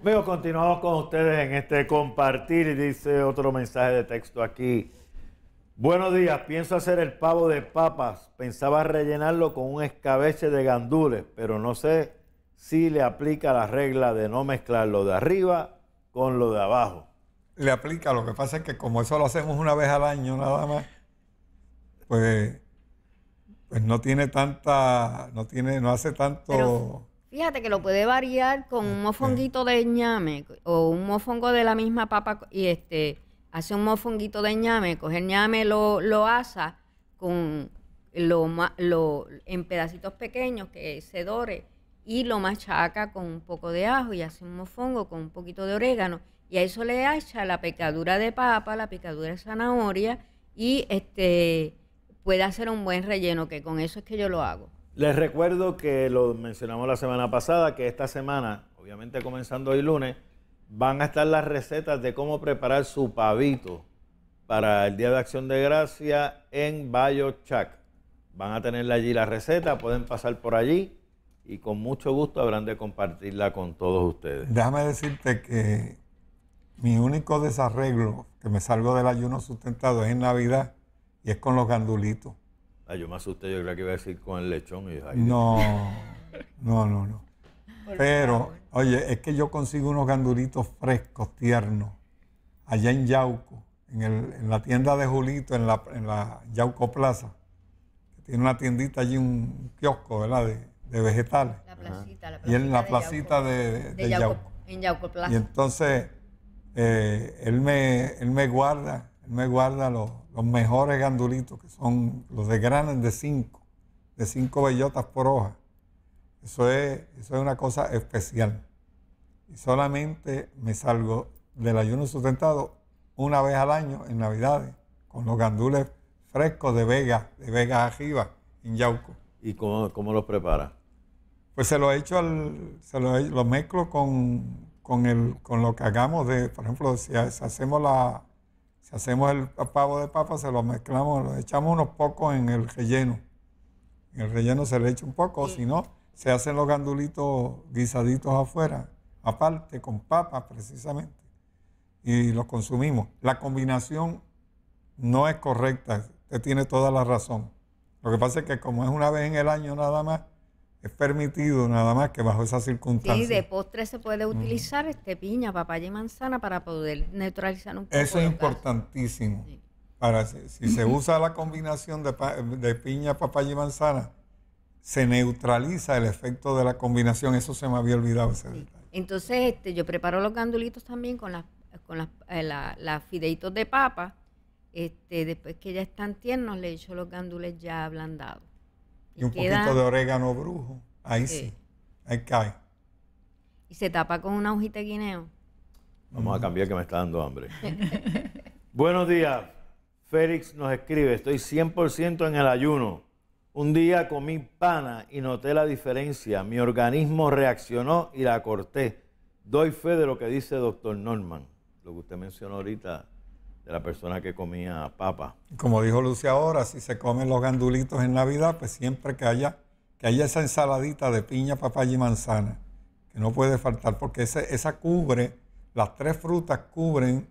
Amigos, continuamos con ustedes en este compartir y dice otro mensaje de texto aquí. Buenos días, pienso hacer el pavo de papas. Pensaba rellenarlo con un escabeche de gandules, pero no sé si le aplica la regla de no mezclar lo de arriba con lo de abajo. Le aplica, lo que pasa es que como eso lo hacemos una vez al año nada más, pues, pues no tiene tanta, no tiene, no hace tanto... Fíjate que lo puede variar con un mofonguito de ñame o un mofongo de la misma papa y este hace un mofonguito de ñame, coge el ñame, lo, asa con lo, lo, en pedacitos pequeños que se dore y lo machaca con un poco de ajo y hace un mofongo con un poquito de orégano y a eso le echa la picadura de papa, la picadura de zanahoria y este puede hacer un buen relleno que con eso es que yo lo hago. Les recuerdo que lo mencionamos la semana pasada, que esta semana, obviamente comenzando hoy lunes, van a estar las recetas de cómo preparar su pavito para el Día de Acción de Gracia en Bayo Chac. Van a tener allí la receta, pueden pasar por allí y con mucho gusto habrán de compartirla con todos ustedes. Déjame decirte que mi único desarreglo que me salgo del ayuno sustentado es en Navidad y es con los gandulitos. Ay, ah, yo me asusté, yo creo que iba a decir con el lechón. Y dije, no, no, no, no. Pero, oye, es que yo consigo unos ganduritos frescos, tiernos, allá en Yauco, en, el, en la tienda de Julito, en la, en Yauco Plaza. tiene una tiendita allí, un kiosco, ¿verdad? De, de vegetales. La placita, la placita. Y en la placita de, de Yauco, En Yauco Plaza. Y entonces, eh, él, me, él me guarda, él me guarda los los mejores gandulitos, que son los de granes de cinco, de cinco bellotas por hoja. Eso es, eso es una cosa especial. Y solamente me salgo del ayuno sustentado una vez al año en Navidades, con los gandules frescos de Vega, de Vega arriba, en Yauco. ¿Y cómo, cómo los prepara? Pues se lo he hecho al, se lo, he, lo mezclo con, con, con lo que hagamos de, por ejemplo, si hacemos la, si hacemos el pavo de papa, se lo mezclamos, lo echamos unos pocos en el relleno. En el relleno se le echa un poco, si no, se hacen los gandulitos guisaditos afuera, aparte, con papa precisamente. Y los consumimos. La combinación no es correcta, usted tiene toda la razón. Lo que pasa es que como es una vez en el año nada más, es permitido nada más que bajo esas circunstancias. Y de postre se puede utilizar este piña, papaya y manzana para poder neutralizar un poco. Eso es importantísimo. si, se usa la combinación de, piña, papaya y manzana, se neutraliza el efecto de la combinación. Eso se me había olvidado Entonces, este, yo preparo los gandulitos también con las las, eh, fideitos de papa. Este, después que ya están tiernos, le echo los gandules ya ablandados y, un poquito de orégano brujo. Ahí sí. Ahí cae. Y se tapa con una hojita de guineo. Vamos a mm. cambiar que me está dando hambre. Buenos días. Félix nos escribe, estoy 100% en el ayuno. Un día comí pana y noté la diferencia. Mi organismo reaccionó y la corté. Doy fe de lo que dice doctor Norman, lo que usted mencionó ahorita de la persona que comía papa. Como dijo Lucia ahora, si se comen los gandulitos en Navidad, pues siempre que haya, que haya esa ensaladita de piña, papaya y manzana, que no puede faltar, porque esa cubre, las tres frutas cubren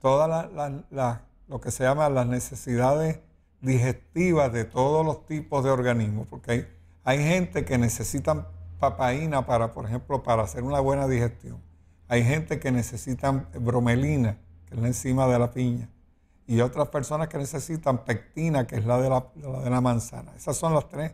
todas las, lo que se llama las necesidades digestivas de todos los tipos de organismos, porque hay, gente que necesita papaína para, por ejemplo, para hacer una buena digestión. Hay gente que necesita bromelina que es la enzima de la piña, y otras personas que necesitan pectina, que es la de la, de la manzana. Esas son las tres,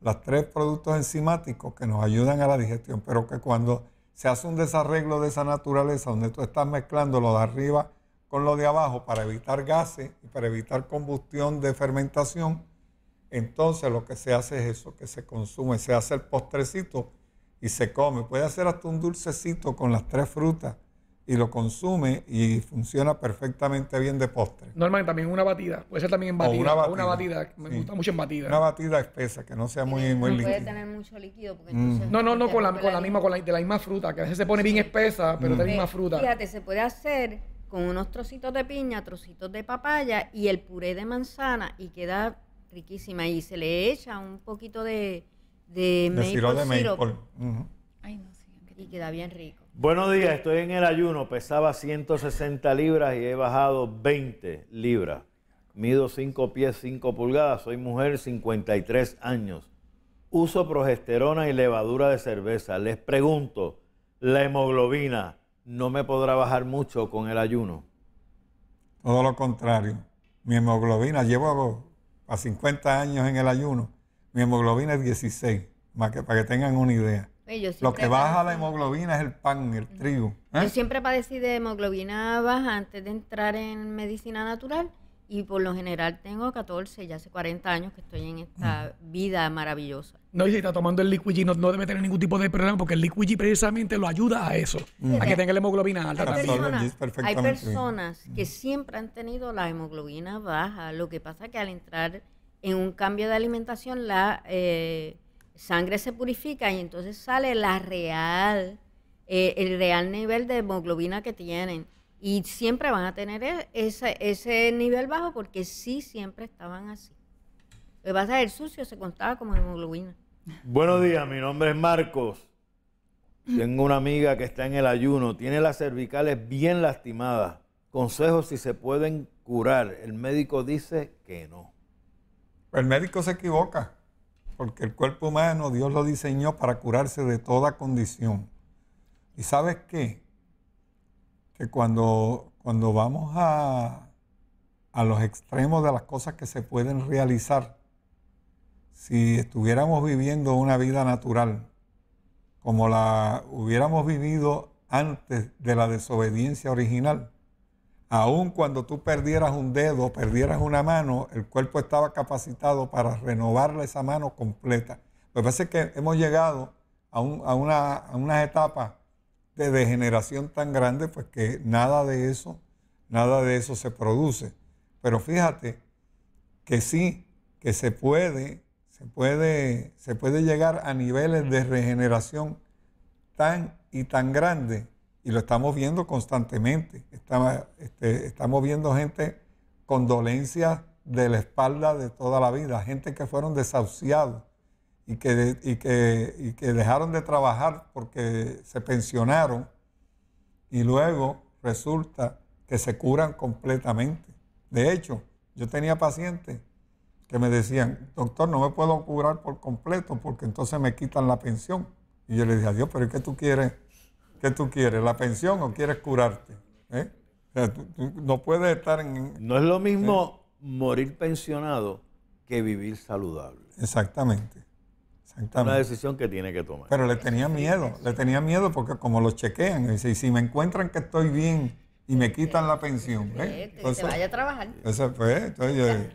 las tres productos enzimáticos que nos ayudan a la digestión, pero que cuando se hace un desarreglo de esa naturaleza, donde tú estás mezclando lo de arriba con lo de abajo para evitar gases y para evitar combustión de fermentación, entonces lo que se hace es eso, que se consume, se hace el postrecito y se come. Puede hacer hasta un dulcecito con las tres frutas y lo consume y funciona perfectamente bien de postre. Normalmente también una batida. Puede ser también en batida. O una batida. una batida. Me gusta mucho en batida. Una batida espesa, que no sea muy, muy no líquida. No puede tener mucho líquido. Porque mm. no, no, no, con la, con la, misma, con la, de la misma fruta, que a veces se pone bien espesa, pero de la mm. misma fruta. Fíjate, se puede hacer con unos trocitos de piña, trocitos de papaya y el puré de manzana y queda riquísima. Y se le echa un poquito de, de, de maple, De Ay, no, sí, y queda bien rico. Buenos días, estoy en el ayuno, pesaba 160 libras y he bajado 20 libras. Mido 5 pies 5 pulgadas, soy mujer, 53 años. Uso progesterona y levadura de cerveza. Les pregunto, ¿la hemoglobina no me podrá bajar mucho con el ayuno? Todo lo contrario. Mi hemoglobina, llevo a 50 años en el ayuno, mi hemoglobina es 16, más que para que tengan una idea lo que baja la hemoglobina es el pan, el trigo. Yo ¿eh? siempre padecí de hemoglobina baja antes de entrar en medicina natural y por lo general tengo 14, ya hace 40 años que estoy en esta mm. vida maravillosa. No, y si está tomando el liquid no, debe tener ningún tipo de problema porque el liquid precisamente lo ayuda a eso, a que tenga la hemoglobina alta. Hay personas, mm. que siempre han tenido la hemoglobina baja, lo que pasa que al entrar en un cambio de alimentación la... Eh, sangre se purifica y entonces sale la real, eh, el real nivel de hemoglobina que tienen. Y siempre van a tener e-, ese, nivel bajo porque sí siempre estaban así. Lo que a el sucio se contaba como hemoglobina. Buenos días, mi nombre es Marcos. Tengo una amiga que está en el ayuno, tiene las cervicales bien lastimadas. consejo si se pueden curar. El médico dice que no. El médico se equivoca porque el cuerpo humano Dios lo diseñó para curarse de toda condición. ¿Y sabes qué? Que cuando, cuando vamos a, a los extremos de las cosas que se pueden realizar, si estuviéramos viviendo una vida natural, como la hubiéramos vivido antes de la desobediencia original, aun cuando tú perdieras un dedo, perdieras una mano, el cuerpo estaba capacitado para renovarle esa mano completa. Lo parece que hemos llegado a, una, a unas etapas de degeneración tan grande, pues que nada de eso, nada de eso se produce. Pero fíjate que sí, que se puede, se puede, se puede llegar a niveles de regeneración tan y tan grandes y lo estamos viendo constantemente. Estamos, este, estamos viendo gente con dolencias de la espalda de toda la vida, gente que fueron desahuciados y que, y que, dejaron de trabajar porque se pensionaron y luego resulta que se curan completamente. De hecho, yo tenía pacientes que me decían, doctor, no me puedo curar por completo porque entonces me quitan la pensión. Y yo le dije, Dios, pero es que tú quieres ¿Qué tú quieres? ¿La pensión o quieres curarte? ¿Eh? no puedes estar en... No es lo mismo ¿Eh? morir pensionado que vivir saludable. Exactamente. Exactamente. una decisión que tiene que tomar. Pero le tenía miedo, le tenía miedo porque como lo chequean, y si me encuentran que estoy bien y me quitan la pensión, ¿eh? Este, vaya a trabajar. Eso fue, entonces eh,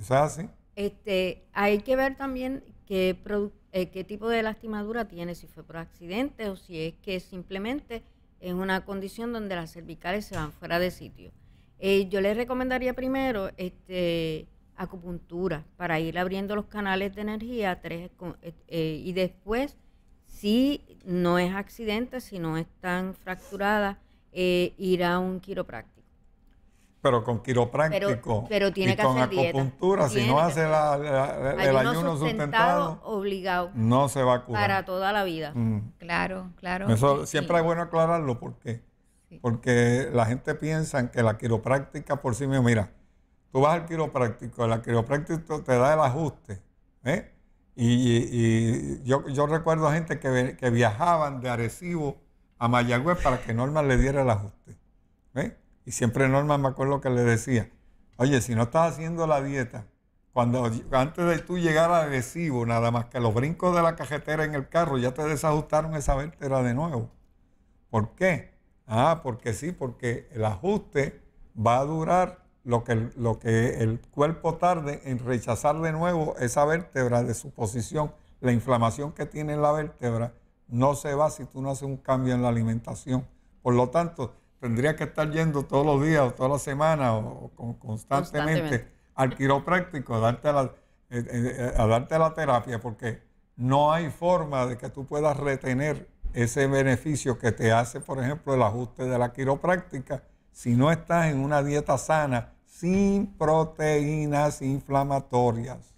es así. Este, hay que ver también qué producto eh, qué tipo de lastimadura tiene, si fue por accidente o si es que simplemente es una condición donde las cervicales se van fuera de sitio. Eh, yo les recomendaría primero este, acupuntura para ir abriendo los canales de energía eh, y después, si no es accidente, si no están fracturadas, ir a un quiropráctico pero con quiropráctico pero, tiene y con acupuntura, si no hace el ayuno sustentado, obligado, no se va a curar. Para toda la vida. Mm. Claro, claro. Eso siempre es bueno aclararlo porque, porque la gente piensa que la quiropráctica por sí misma, mira, tú vas al quiropráctico, el quiropráctico te da el ajuste. ¿eh? Y, yo, recuerdo a gente que, que, viajaban de Arecibo a Mayagüez para que Norma le diera el ajuste. ¿eh? Y siempre Norma me acuerdo que le decía, oye, si no estás haciendo la dieta, cuando antes de tú llegar a nada más que los brincos de la cajetera en el carro ya te desajustaron esa vértebra de nuevo. ¿Por qué? Ah, porque sí, porque el ajuste va a durar lo que, lo que el cuerpo tarde en rechazar de nuevo esa vértebra de su posición. La inflamación que tiene la vértebra no se va si tú no haces un cambio en la alimentación. Por lo tanto, tendría que estar yendo todos los días o todas las semanas o, constantemente, al quiropráctico darte la, eh, eh, a darte la terapia porque no hay forma de que tú puedas retener ese beneficio que te hace, por ejemplo, el ajuste de la quiropráctica si no estás en una dieta sana sin proteínas inflamatorias.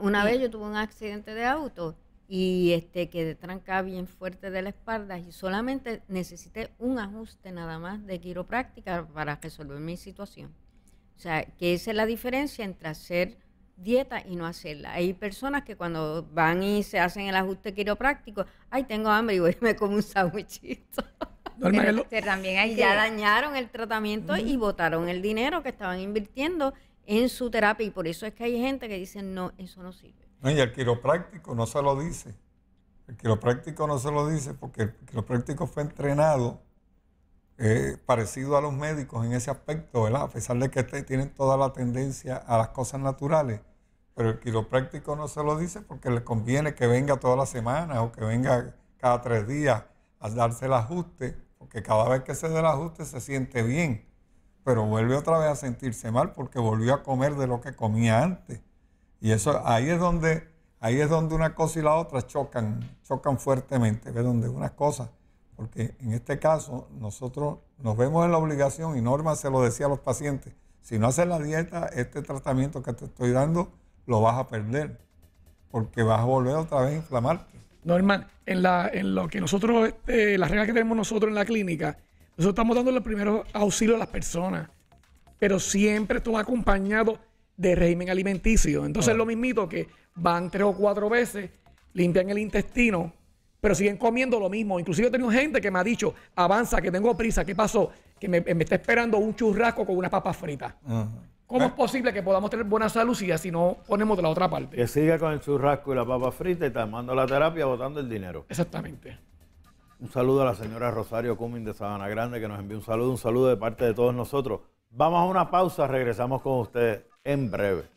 Una vez yo tuve un accidente de auto y este, quedé trancada bien fuerte de la espalda y solamente necesité un ajuste nada más de quiropráctica para resolver mi situación. O sea, que esa es la diferencia entre hacer dieta y no hacerla. Hay personas que cuando van y se hacen el ajuste quiropráctico, ay, tengo hambre y voy y me como un sándwichito. también hay ya dañaron el tratamiento y botaron el dinero que estaban invirtiendo en su terapia y por eso es que hay gente que dice, no, eso no sirve. No, y el quiropráctico no se lo dice. El quiropráctico no se lo dice porque el quiropráctico fue entrenado eh, parecido a los médicos en ese aspecto, ¿verdad? A pesar de que tienen toda la tendencia a las cosas naturales, pero el quiropráctico no se lo dice porque le conviene que venga toda la semana o que venga cada tres días a darse el ajuste, porque cada vez que se da el ajuste se siente bien, pero vuelve otra vez a sentirse mal porque volvió a comer de lo que comía antes. Y eso ahí es donde, ahí es donde una cosa y la otra chocan, chocan fuertemente, es donde unas cosas, porque en este caso nosotros nos vemos en la obligación, y Norma se lo decía a los pacientes, si no haces la dieta, este tratamiento que te estoy dando, lo vas a perder, porque vas a volver otra vez a inflamarte. Norma, en, la, en lo que nosotros, eh, las reglas que tenemos nosotros en la clínica, nosotros estamos dando el primeros auxilio a las personas, pero siempre tú va acompañado de régimen alimenticio. Entonces es ah. lo mismito que van tres o cuatro veces, limpian el intestino, pero siguen comiendo lo mismo. Inclusive he tenido gente que me ha dicho, avanza, que tengo prisa, ¿qué pasó? Que me, está esperando un churrasco con unas papas fritas. ¿Cómo eh. es posible que podamos tener buena salud si no ponemos de la otra parte? Que siga con el churrasco y la papa frita y tomando la terapia, botando el dinero. Exactamente. Un saludo a la señora Rosario Cumming de Sabana Grande que nos envió un saludo, un saludo de parte de todos nosotros. Vamos a una pausa, regresamos con ustedes en breve.